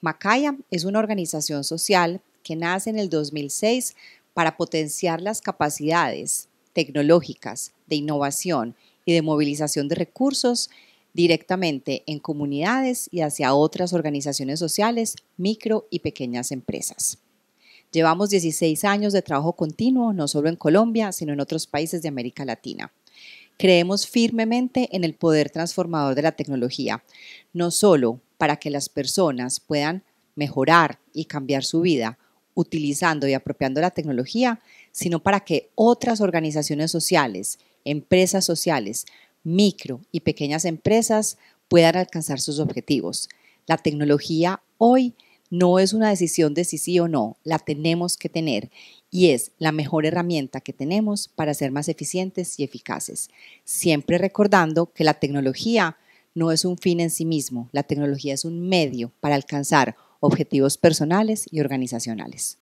Macaya es una organización social que nace en el 2006 para potenciar las capacidades tecnológicas de innovación y de movilización de recursos directamente en comunidades y hacia otras organizaciones sociales, micro y pequeñas empresas. Llevamos 16 años de trabajo continuo, no solo en Colombia, sino en otros países de América Latina. Creemos firmemente en el poder transformador de la tecnología, no solo para que las personas puedan mejorar y cambiar su vida utilizando y apropiando la tecnología, sino para que otras organizaciones sociales, empresas sociales, micro y pequeñas empresas puedan alcanzar sus objetivos. La tecnología hoy no es una decisión de si sí o no, la tenemos que tener y es la mejor herramienta que tenemos para ser más eficientes y eficaces, siempre recordando que la tecnología no es un fin en sí mismo, la tecnología es un medio para alcanzar objetivos personales y organizacionales.